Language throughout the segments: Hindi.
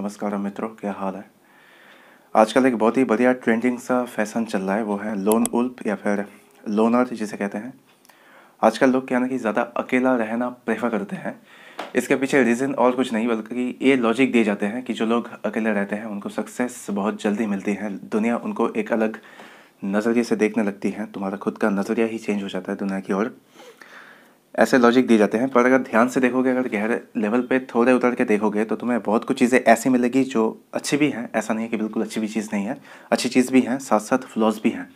नमस्कार मित्रों क्या हाल है आजकल एक बहुत ही बढ़िया ट्रेंडिंग सा फैशन चल रहा है वो है लोन उल्प या फिर लोनर जिसे कहते हैं आजकल लोग क्या ना कि ज़्यादा अकेला रहना प्रेफर करते हैं इसके पीछे रीज़न और कुछ नहीं बल्कि ये लॉजिक दिए जाते हैं कि जो लोग अकेले रहते हैं उनको सक्सेस बहुत जल्दी मिलती है दुनिया उनको एक अलग नज़रिए से देखने लगती है तुम्हारा खुद का नज़रिया ही चेंज हो जाता है दुनिया की ओर ऐसे लॉजिक दिए जाते हैं पर अगर ध्यान से देखोगे अगर गहरे लेवल पे थोड़े उतर के देखोगे तो तुम्हें बहुत कुछ चीज़ें ऐसी मिलेगी जो अच्छी भी हैं ऐसा नहीं है कि बिल्कुल अच्छी भी चीज़ नहीं है अच्छी चीज़ भी हैं साथ साथ फ्लॉज भी हैं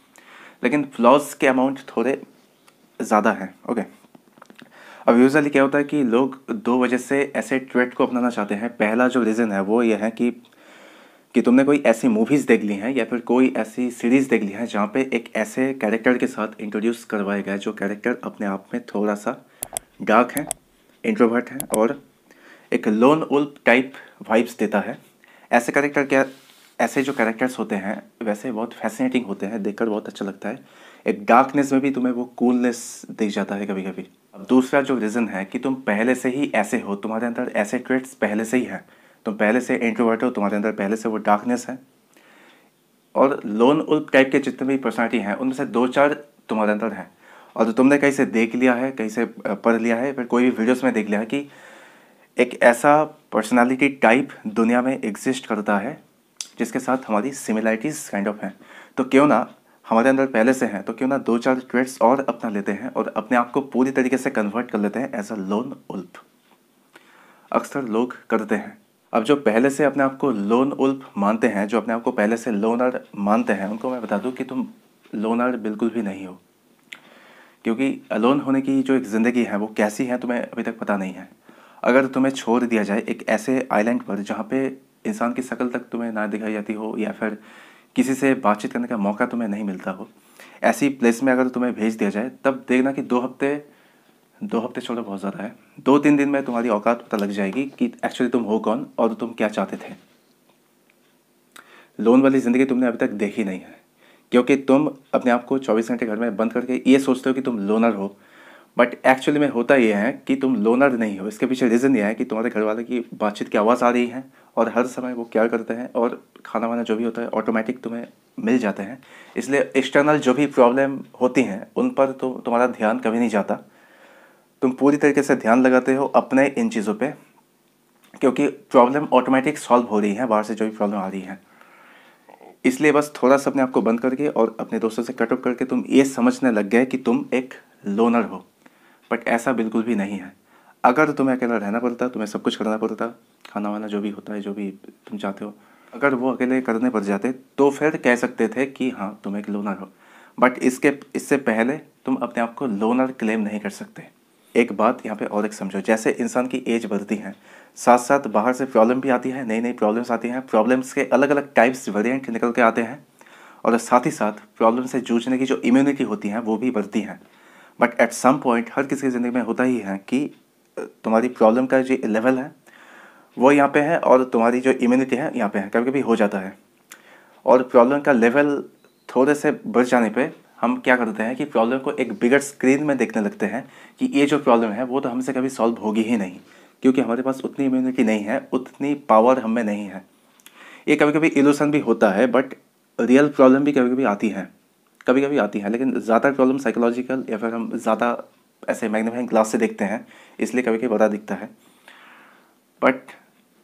लेकिन फ्लॉज के अमाउंट थोड़े ज़्यादा हैं ओके अब यूजली क्या होता है कि लोग दो वजह से ऐसे ट्रेड को अपनाना चाहते हैं पहला जो रीज़न है वो ये है कि कि तुमने कोई ऐसी मूवीज़ देख ली हैं या फिर कोई ऐसी सीरीज़ देख ली है जहाँ पे एक ऐसे कैरेक्टर के साथ इंट्रोड्यूस करवाया गया जो कैरेक्टर अपने आप में थोड़ा सा डार्क है इंट्रोवर्ट है और एक लोन उल्प टाइप वाइब्स देता है ऐसे करेक्टर क्या ऐसे जो कैरेक्टर्स होते हैं वैसे बहुत फैसिनेटिंग होते हैं देखकर बहुत अच्छा लगता है एक डार्कनेस में भी तुम्हें वो कूलनेस दिख जाता है कभी कभी अब दूसरा जो रीज़न है कि तुम पहले से ही ऐसे हो तुम्हारे अंदर ऐसे ट्रेट्स पहले से ही हैं तुम पहले से इंट्रोवर्ट हो तुम्हारे अंदर पहले से वो डार्कनेस है और लोन उल्प टाइप के जितने भी पर्सनैलिटी हैं उनमें से दो चार तुम्हारे अंदर हैं और जो तुमने कहीं से देख लिया है कहीं से पढ़ लिया है फिर कोई भी वीडियोस में देख लिया है कि एक ऐसा पर्सनालिटी टाइप दुनिया में एग्जिस्ट करता है जिसके साथ हमारी सिमिलैरिटीज़ काइंड ऑफ हैं तो क्यों ना हमारे अंदर पहले से हैं तो क्यों ना दो चार ट्रेड्स और अपना लेते हैं और अपने आप को पूरी तरीके से कन्वर्ट कर लेते हैं एज अ लोन उल्फ अक्सर लोग करते हैं अब जो पहले से अपने आप को लोन उल्फ मानते हैं जो अपने आप को पहले से लोनर मानते हैं उनको मैं बता दूं कि तुम लोनर बिल्कुल भी नहीं हो क्योंकि अलोन होने की जो एक ज़िंदगी है वो कैसी है तुम्हें अभी तक पता नहीं है अगर तुम्हें छोड़ दिया जाए एक ऐसे आइलैंड पर जहाँ पे इंसान की शक्ल तक तुम्हें ना दिखाई जाती हो या फिर किसी से बातचीत करने का मौका तुम्हें नहीं मिलता हो ऐसी प्लेस में अगर तुम्हें भेज दिया जाए तब देखना कि दो हफ्ते दो हफ्ते छोड़ो बहुत ज़्यादा है दो तीन दिन में तुम्हारी औकात पता लग जाएगी कि एक्चुअली तुम हो कौन और तुम क्या चाहते थे लोन वाली ज़िंदगी तुमने अभी तक देखी नहीं है क्योंकि तुम अपने आप को चौबीस घंटे घर में बंद करके ये सोचते हो कि तुम लोनर हो बट एक्चुअली में होता यह है कि तुम लोनर नहीं हो इसके पीछे रीज़न यह है कि तुम्हारे घर वाले की बातचीत की आवाज़ आ रही है और हर समय वो क्या करते हैं और खाना वाना जो भी होता है ऑटोमेटिक तुम्हें मिल जाते हैं इसलिए एक्सटर्नल जो भी प्रॉब्लम होती हैं उन पर तो तुम्हारा ध्यान कभी नहीं जाता तुम पूरी तरीके से ध्यान लगाते हो अपने इन चीज़ों पर क्योंकि प्रॉब्लम ऑटोमेटिक सॉल्व हो रही है बाहर से जो भी प्रॉब्लम आ रही है इसलिए बस थोड़ा सा अपने आप को बंद करके और अपने दोस्तों से कटअप करके तुम ये समझने लग गए कि तुम एक लोनर हो बट ऐसा बिल्कुल भी नहीं है अगर तो तुम्हें अकेला रहना पड़ता तुम्हें सब कुछ करना पड़ता खाना वाना जो भी होता है जो भी तुम चाहते हो अगर वो अकेले करने पड़ जाते तो फिर कह सकते थे कि हाँ तुम एक लोनर हो बट इसके इससे पहले तुम अपने आप को लोनर क्लेम नहीं कर सकते एक बात यहाँ पे और एक समझो जैसे इंसान की एज बढ़ती है साथ साथ बाहर से प्रॉब्लम भी आती है नई नई प्रॉब्लम्स आती हैं प्रॉब्लम्स के अलग अलग टाइप्स वेरिएंट निकल के आते हैं और साथ ही साथ प्रॉब्लम से जूझने की जो इम्यूनिटी होती है वो भी बढ़ती हैं बट एट सम पॉइंट हर किसी की ज़िंदगी में होता ही है कि तुम्हारी प्रॉब्लम का जो लेवल है वो यहाँ पे है और तुम्हारी जो इम्यूनिटी है यहाँ पे है कभी कभी हो जाता है और प्रॉब्लम का लेवल थोड़े से बढ़ जाने पे हम क्या करते हैं कि प्रॉब्लम को एक बिगर स्क्रीन में देखने लगते हैं कि ये जो प्रॉब्लम है वो तो हमसे कभी सॉल्व होगी ही नहीं क्योंकि हमारे पास उतनी इम्यूनिटी नहीं है उतनी पावर हम में नहीं है ये कभी कभी इल्यूसन भी होता है बट रियल प्रॉब्लम भी कभी कभी आती है कभी कभी आती है लेकिन ज़्यादा प्रॉब्लम साइकोलॉजिकल या फिर हम ज़्यादा ऐसे मैग्नीफाइंग ग्लास से देखते हैं इसलिए कभी कभी बड़ा दिखता है बट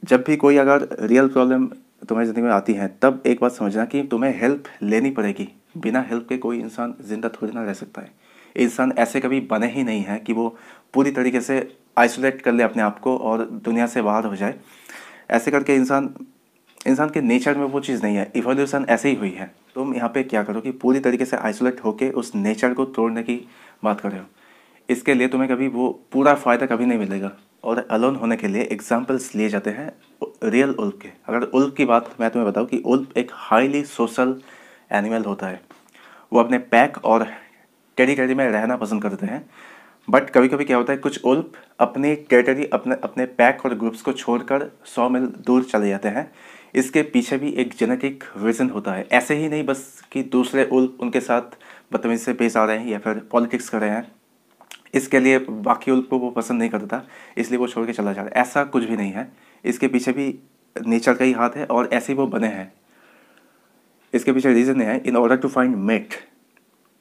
जब भी कोई अगर रियल प्रॉब्लम तुम्हारी ज़िंदगी में आती है तब एक बात समझना कि तुम्हें हेल्प लेनी पड़ेगी बिना हेल्प के कोई इंसान ज़िंदा थोड़ी ना रह सकता है इंसान ऐसे कभी बने ही नहीं हैं कि वो पूरी तरीके से आइसोलेट कर ले अपने आप को और दुनिया से बाहर हो जाए ऐसे करके इंसान इंसान के नेचर में वो चीज़ नहीं है इवोल्यूशन ऐसे ही हुई है तुम यहाँ पे क्या करो कि पूरी तरीके से आइसोलेट होके उस नेचर को तोड़ने की बात कर रहे हो इसके लिए तुम्हें कभी वो पूरा फ़ायदा कभी नहीं मिलेगा और अलोन होने के लिए एग्जाम्पल्स लिए जाते हैं रियल उल्फ के अगर उल्फ की बात मैं तुम्हें बताऊँ कि उल्फ एक हाईली सोशल एनिमल होता है वो अपने पैक और टेरिटरी में रहना पसंद करते हैं बट कभी कभी क्या होता है कुछ उल्प अपनी टेरिटरी अपने अपने पैक और ग्रुप्स को छोड़कर सौ मील दूर चले जाते हैं इसके पीछे भी एक जेनेटिक रीज़न होता है ऐसे ही नहीं बस कि दूसरे उल्प उनके साथ बदतमीजी से पेश आ रहे हैं या फिर पॉलिटिक्स कर रहे हैं इसके लिए बाकी उल्प को वो पसंद नहीं करता इसलिए वो छोड़ के चला जा रहा है ऐसा कुछ भी नहीं है इसके पीछे भी नेचर का ही हाथ है और ऐसे ही वो बने हैं इसके पीछे रीज़न है in order to find mate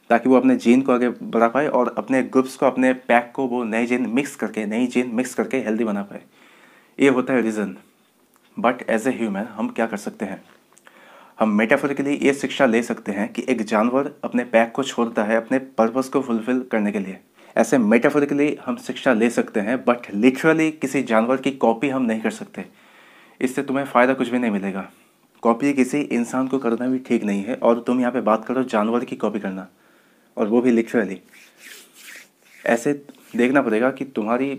ताकि वो अपने जीन को आगे बढ़ा पाए और अपने ग्रुप्स को अपने पैक को वो नए जीन मिक्स करके नई जीन मिक्स करके हेल्दी बना पाए ये होता है reason but as a human हम क्या कर सकते हैं हम मेटाफोरिकली ये शिक्षा ले सकते हैं कि एक जानवर अपने पैक को छोड़ता है अपने पर्पज़ को फुलफिल करने के लिए ऐसे मेटाफोरिकली हम शिक्षा ले सकते हैं बट लिटरली किसी जानवर की कॉपी हम नहीं कर सकते इससे तुम्हें फ़ायदा कुछ भी नहीं मिलेगा कॉपी किसी इंसान को करना भी ठीक नहीं है और तुम यहाँ पे बात करो जानवर की कॉपी करना और वो भी लिटरली ऐसे देखना पड़ेगा कि तुम्हारी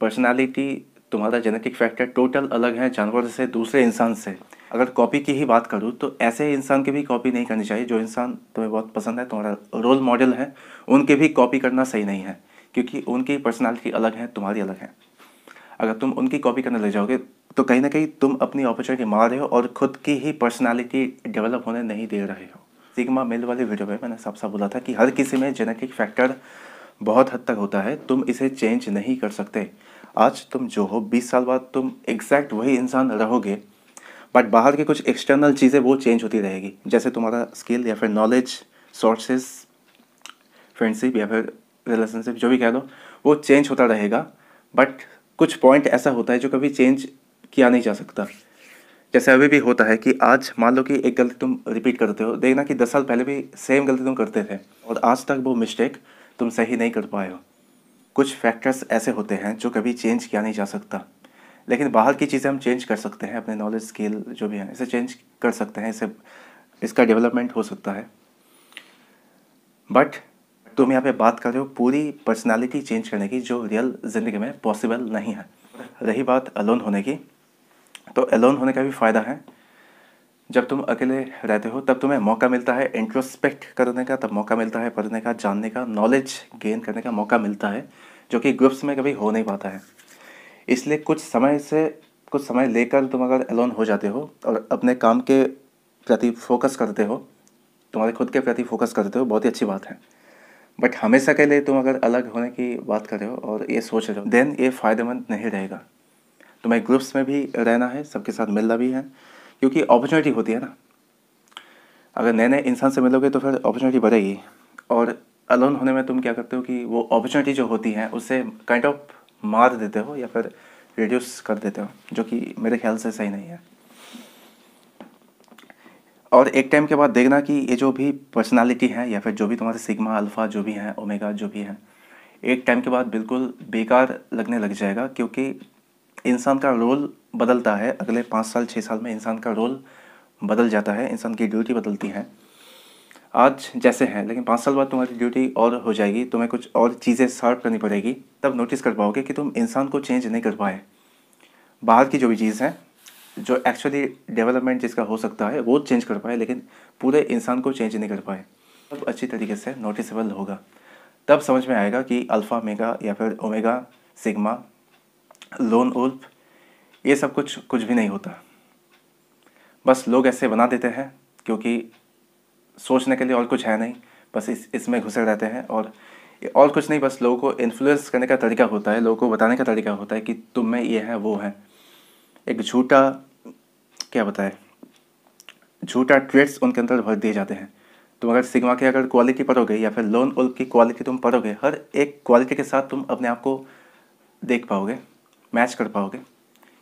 पर्सनालिटी तुम्हारा जेनेटिक फैक्टर टोटल अलग है जानवर से दूसरे इंसान से अगर कॉपी की ही बात करूँ तो ऐसे इंसान की भी कॉपी नहीं करनी चाहिए जो इंसान तुम्हें बहुत पसंद है तुम्हारा रोल मॉडल है उनके भी कॉपी करना सही नहीं है क्योंकि उनकी पर्सनालिटी अलग है तुम्हारी अलग है अगर तुम उनकी कॉपी करने लग जाओगे तो कहीं ना कहीं तुम अपनी अपॉर्चुनिटी मार रहे हो और खुद की ही पर्सनालिटी डेवलप होने नहीं दे रहे हो सिग्मा मेल वाले वीडियो में मैंने साफ साफ बोला था कि हर किसी में जेनेटिक फैक्टर बहुत हद तक होता है तुम इसे चेंज नहीं कर सकते आज तुम जो हो बीस साल बाद तुम एग्जैक्ट वही इंसान रहोगे बट बाहर के कुछ एक्सटर्नल चीज़ें वो चेंज होती रहेगी जैसे तुम्हारा स्किल या फिर नॉलेज सोर्सेस फ्रेंडशिप या फिर रिलेशनशिप जो भी कह दो वो चेंज होता रहेगा बट कुछ पॉइंट ऐसा होता है जो कभी चेंज किया नहीं जा सकता जैसे अभी भी होता है कि आज मान लो कि एक गलती तुम रिपीट करते हो देखना कि दस साल पहले भी सेम गलती तुम करते थे और आज तक वो मिस्टेक तुम सही नहीं कर पाए हो कुछ फैक्टर्स ऐसे होते हैं जो कभी चेंज किया नहीं जा सकता लेकिन बाहर की चीज़ें हम चेंज कर सकते हैं अपने नॉलेज स्किल जो भी हैं इसे चेंज कर सकते हैं इसे इसका डेवलपमेंट हो सकता है बट तुम यहाँ पे बात कर रहे हो पूरी पर्सनालिटी चेंज करने की जो रियल ज़िंदगी में पॉसिबल नहीं है रही बात अलोन होने की तो अलोन होने का भी फ़ायदा है जब तुम अकेले रहते हो तब तुम्हें मौका मिलता है इंट्रोस्पेक्ट करने का तब मौका मिलता है पढ़ने का जानने का नॉलेज गेन करने का मौका मिलता है जो कि ग्रुप्स में कभी हो नहीं पाता है इसलिए कुछ समय से कुछ समय लेकर तुम अगर अलोन हो जाते हो और अपने काम के प्रति फोकस करते हो तुम्हारे खुद के प्रति फोकस करते हो बहुत ही अच्छी बात है बट हमेशा के लिए तुम अगर अलग होने की बात कर रहे हो और ये सोच रहे हो देन ये फ़ायदेमंद नहीं रहेगा तो मैं ग्रुप्स में भी रहना है सबके साथ मिलना भी है क्योंकि अपॉर्चुनिटी होती है ना अगर नए नए इंसान से मिलोगे तो फिर अपॉर्चुनिटी बढ़ेगी और अलोन होने में तुम क्या करते हो कि वो अपॉर्चुनिटी जो होती है उसे काइंड ऑफ मार देते हो या फिर रिड्यूस कर देते हो जो कि मेरे ख्याल से सही नहीं है और एक टाइम के बाद देखना कि ये जो भी पर्सनालिटी है या फिर जो भी तुम्हारे सिग्मा अल्फ़ा जो भी हैं ओमेगा जो भी हैं एक टाइम के बाद बिल्कुल बेकार लगने लग जाएगा क्योंकि इंसान का रोल बदलता है अगले पाँच साल छः साल में इंसान का रोल बदल जाता है इंसान की ड्यूटी बदलती है आज जैसे हैं लेकिन पाँच साल बाद तुम्हारी ड्यूटी और हो जाएगी तुम्हें कुछ और चीज़ें सर्व करनी पड़ेगी तब नोटिस कर पाओगे कि तुम इंसान को चेंज नहीं कर पाए बाहर की जो भी चीज़ है जो एक्चुअली डेवलपमेंट जिसका हो सकता है वो चेंज कर पाए लेकिन पूरे इंसान को चेंज नहीं कर पाए तब अच्छी तरीके से नोटिसेबल होगा तब समझ में आएगा कि अल्फ़ा मेगा या फिर ओमेगा सिग्मा लोन उल्फ ये सब कुछ कुछ भी नहीं होता बस लोग ऐसे बना देते हैं क्योंकि सोचने के लिए और कुछ है नहीं बस इस इसमें घुसे रहते हैं और और कुछ नहीं बस लोगों को इन्फ्लुएंस करने का तरीका होता है लोगों को बताने का तरीका होता है कि तुम में ये है वो है एक झूठा क्या बताए झूठा ट्रेड्स उनके अंदर भर दिए जाते हैं तुम अगर सिग्मा की अगर क्वालिटी पढ़ोगे या फिर लोन उल्फ की क्वालिटी तुम पढ़ोगे हर एक क्वालिटी के साथ तुम अपने आप को देख पाओगे मैच कर पाओगे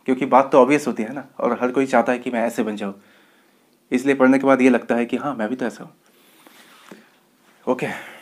क्योंकि बात तो ऑब्वियस होती है ना और हर कोई चाहता है कि मैं ऐसे बन जाऊँ इसलिए पढ़ने के बाद ये लगता है कि हाँ मैं भी तो ऐसा हूँ ओके okay.